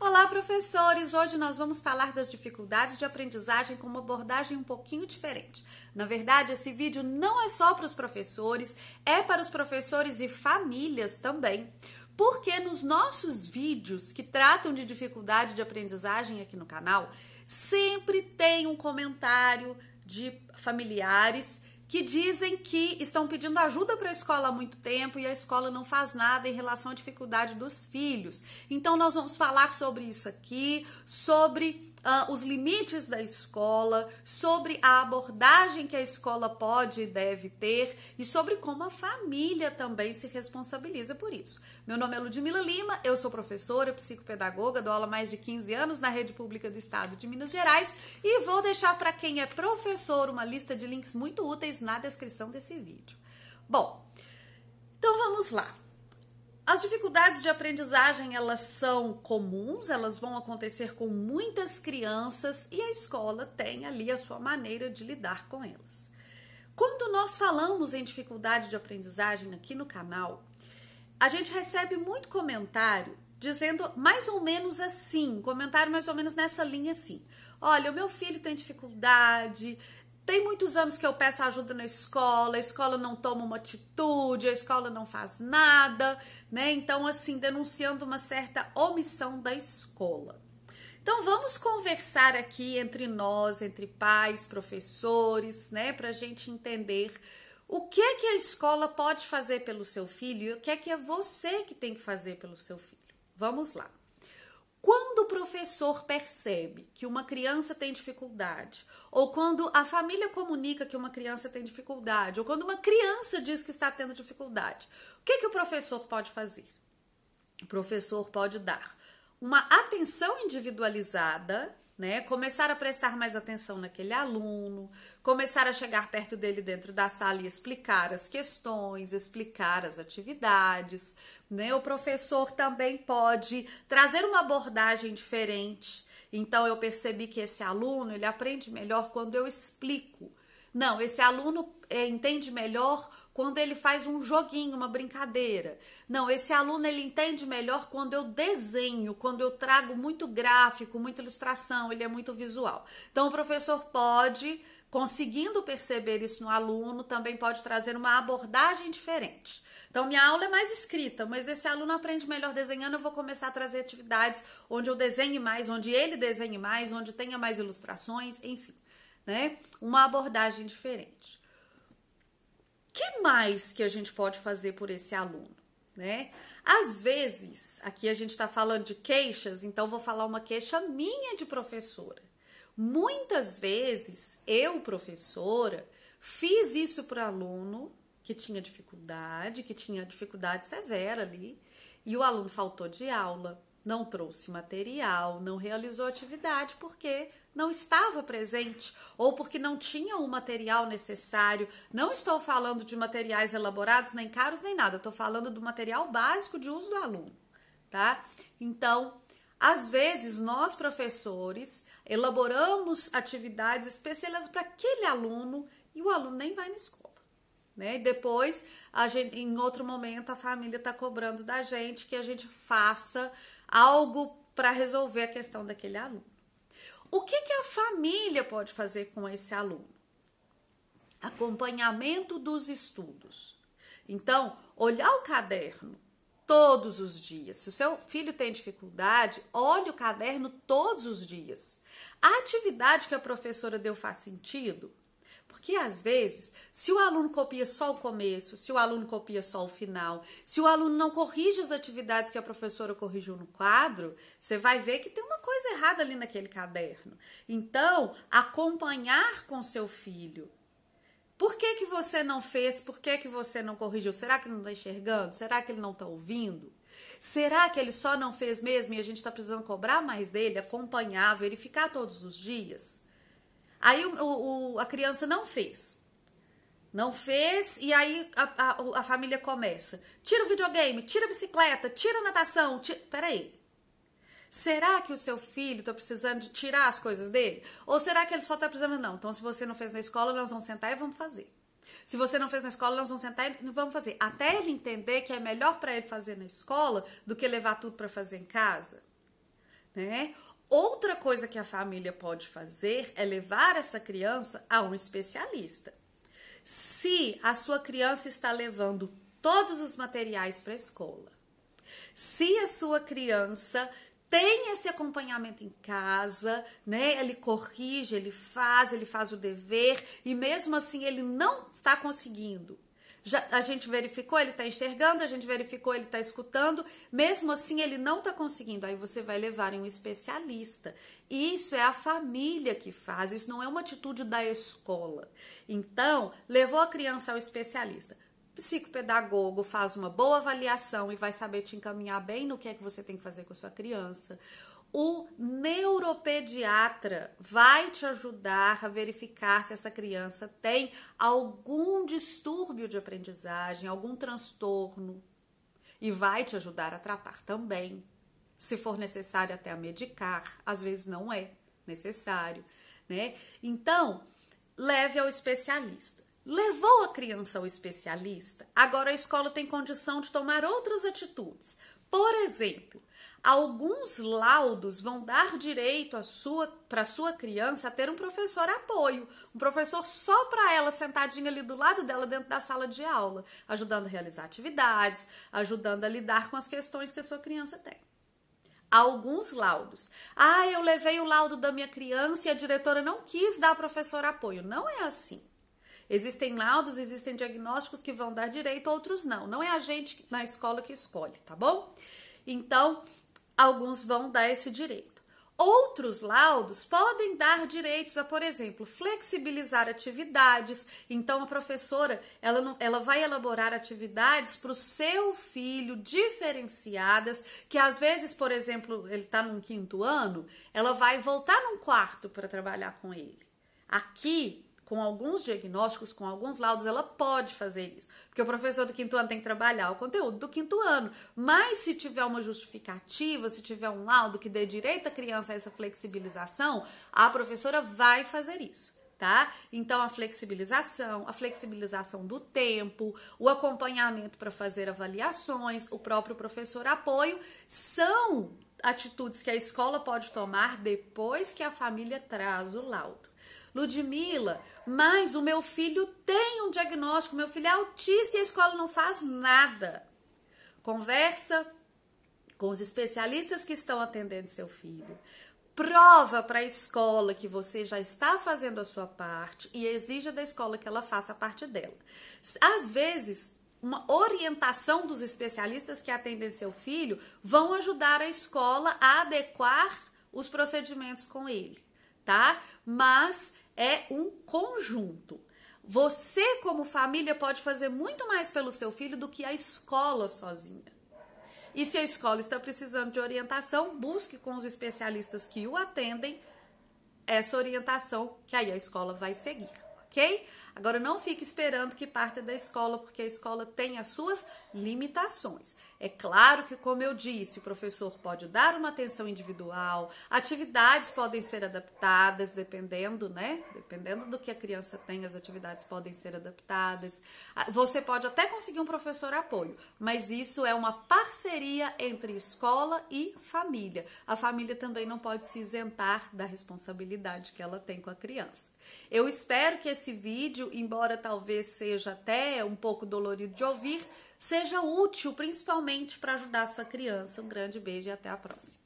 Olá, professores! Hoje nós vamos falar das dificuldades de aprendizagem com uma abordagem um pouquinho diferente. Na verdade, esse vídeo não é só para os professores, é para os professores e famílias também. Porque nos nossos vídeos que tratam de dificuldade de aprendizagem aqui no canal, sempre tem um comentário de familiares que dizem que estão pedindo ajuda para a escola há muito tempo e a escola não faz nada em relação à dificuldade dos filhos. Então nós vamos falar sobre isso aqui, sobre Uh, os limites da escola, sobre a abordagem que a escola pode e deve ter e sobre como a família também se responsabiliza por isso. Meu nome é Ludmila Lima, eu sou professora, psicopedagoga, dou aula mais de 15 anos na rede pública do estado de Minas Gerais e vou deixar para quem é professor uma lista de links muito úteis na descrição desse vídeo. Bom, então vamos lá. As dificuldades de aprendizagem, elas são comuns, elas vão acontecer com muitas crianças e a escola tem ali a sua maneira de lidar com elas. Quando nós falamos em dificuldade de aprendizagem aqui no canal, a gente recebe muito comentário dizendo mais ou menos assim, comentário mais ou menos nessa linha assim. Olha, o meu filho tem dificuldade, tem muitos anos que eu peço ajuda na escola, a escola não toma uma atitude, a escola não faz nada, né? Então, assim, denunciando uma certa omissão da escola. Então, vamos conversar aqui entre nós, entre pais, professores, né, para a gente entender o que é que a escola pode fazer pelo seu filho e o que é que é você que tem que fazer pelo seu filho. Vamos lá. Quando o professor percebe que uma criança tem dificuldade, ou quando a família comunica que uma criança tem dificuldade, ou quando uma criança diz que está tendo dificuldade, o que, que o professor pode fazer? O professor pode dar uma atenção individualizada né? Começar a prestar mais atenção naquele aluno, começar a chegar perto dele dentro da sala e explicar as questões, explicar as atividades, né? O professor também pode trazer uma abordagem diferente. Então eu percebi que esse aluno, ele aprende melhor quando eu explico. Não, esse aluno é, entende melhor quando ele faz um joguinho, uma brincadeira. Não, esse aluno ele entende melhor quando eu desenho, quando eu trago muito gráfico, muita ilustração, ele é muito visual. Então o professor pode, conseguindo perceber isso no aluno, também pode trazer uma abordagem diferente. Então, minha aula é mais escrita, mas esse aluno aprende melhor desenhando. Eu vou começar a trazer atividades onde eu desenhe mais, onde ele desenhe mais, onde tenha mais ilustrações, enfim, né? Uma abordagem diferente que mais que a gente pode fazer por esse aluno, né? Às vezes, aqui a gente está falando de queixas, então vou falar uma queixa minha de professora. Muitas vezes eu, professora, fiz isso para aluno que tinha dificuldade, que tinha dificuldade severa ali, e o aluno faltou de aula, não trouxe material, não realizou atividade porque não estava presente ou porque não tinha o material necessário. Não estou falando de materiais elaborados, nem caros, nem nada. Estou falando do material básico de uso do aluno, tá? Então, às vezes, nós professores elaboramos atividades especializadas para aquele aluno e o aluno nem vai na escola. Né? E depois, gente, em outro momento, a família está cobrando da gente que a gente faça algo para resolver a questão daquele aluno. O que, que a família pode fazer com esse aluno? Acompanhamento dos estudos. Então, olhar o caderno todos os dias. Se o seu filho tem dificuldade, olhe o caderno todos os dias. A atividade que a professora deu faz sentido? Porque às vezes, se o aluno copia só o começo, se o aluno copia só o final, se o aluno não corrige as atividades que a professora corrigiu no quadro, você vai ver que tem uma coisa errada ali naquele caderno. Então, acompanhar com seu filho. Por que, que você não fez? Por que, que você não corrigiu? Será que ele não está enxergando? Será que ele não está ouvindo? Será que ele só não fez mesmo e a gente está precisando cobrar mais dele, acompanhar, verificar todos os dias? Aí o, o, a criança não fez. Não fez, e aí a, a, a, família começa. Tira o videogame, tira a bicicleta, tira a natação. Tira... Peraí. Será que o seu filho está precisando de tirar as coisas dele? Ou será que ele só está precisando? Não, então se você não fez na escola, nós vamos sentar e vamos fazer. Se você não fez na escola, nós vamos sentar e vamos fazer. Até ele entender que é melhor para ele fazer na escola do que levar tudo para fazer em casa. Né? Outra coisa que a família pode fazer é levar essa criança a um especialista. Se a sua criança está levando todos os materiais para a escola, se a sua criança tem esse acompanhamento em casa, né? Ele corrige, ele faz, ele faz o dever e mesmo assim ele não está conseguindo já, a gente verificou, ele está enxergando, a gente verificou, ele está escutando, mesmo assim ele não está conseguindo. Aí você vai levar em um especialista. Isso é a família que faz, isso não é uma atitude da escola. Então, levou a criança ao especialista. psicopedagogo faz uma boa avaliação e vai saber te encaminhar bem no que é que você tem que fazer com a sua criança. O neuropediatra vai te ajudar a verificar se essa criança tem algum distúrbio de aprendizagem, algum transtorno, e vai te ajudar a tratar também. Se for necessário, até a medicar, às vezes não é necessário, né? Então, leve ao especialista. Levou a criança ao especialista, agora a escola tem condição de tomar outras atitudes. Por exemplo, alguns laudos vão dar direito para sua, sua criança a ter um professor apoio, um professor só para ela sentadinha ali do lado dela dentro da sala de aula, ajudando a realizar atividades, ajudando a lidar com as questões que a sua criança tem. Alguns laudos. Ah, eu levei o laudo da minha criança e a diretora não quis dar professor apoio. Não é assim. Existem laudos, existem diagnósticos que vão dar direito, outros não. Não é a gente na escola que escolhe, tá bom? Então, alguns vão dar esse direito. Outros laudos podem dar direitos a, por exemplo, flexibilizar atividades. Então, a professora ela, não, ela vai elaborar atividades para o seu filho diferenciadas, que às vezes, por exemplo, ele está num quinto ano, ela vai voltar num quarto para trabalhar com ele. Aqui com alguns diagnósticos, com alguns laudos, ela pode fazer isso. Porque o professor do quinto ano tem que trabalhar o conteúdo do quinto ano. Mas se tiver uma justificativa, se tiver um laudo que dê direito à criança a essa flexibilização, a professora vai fazer isso. Tá? Então, a flexibilização, a flexibilização do tempo, o acompanhamento para fazer avaliações, o próprio professor apoio, são atitudes que a escola pode tomar depois que a família traz o laudo. Ludmila, mas o meu filho tem um diagnóstico, meu filho é autista e a escola não faz nada. Conversa com os especialistas que estão atendendo seu filho. Prova para a escola que você já está fazendo a sua parte e exija da escola que ela faça a parte dela. Às vezes, uma orientação dos especialistas que atendem seu filho vão ajudar a escola a adequar os procedimentos com ele, tá? Mas é um conjunto. Você, como família, pode fazer muito mais pelo seu filho do que a escola sozinha. E se a escola está precisando de orientação, busque com os especialistas que o atendem essa orientação, que aí a escola vai seguir, ok? Agora, não fique esperando que parta da escola, porque a escola tem as suas limitações. É claro que, como eu disse, o professor pode dar uma atenção individual, atividades podem ser adaptadas, dependendo, né? Dependendo do que a criança tem, as atividades podem ser adaptadas. Ah, você pode até conseguir um professor apoio, mas isso é uma parceria entre escola e família. A família também não pode se isentar da responsabilidade que ela tem com a criança. Eu espero que esse vídeo embora talvez seja até um pouco dolorido de ouvir, seja útil, principalmente para ajudar a sua criança. Um grande beijo e até a próxima.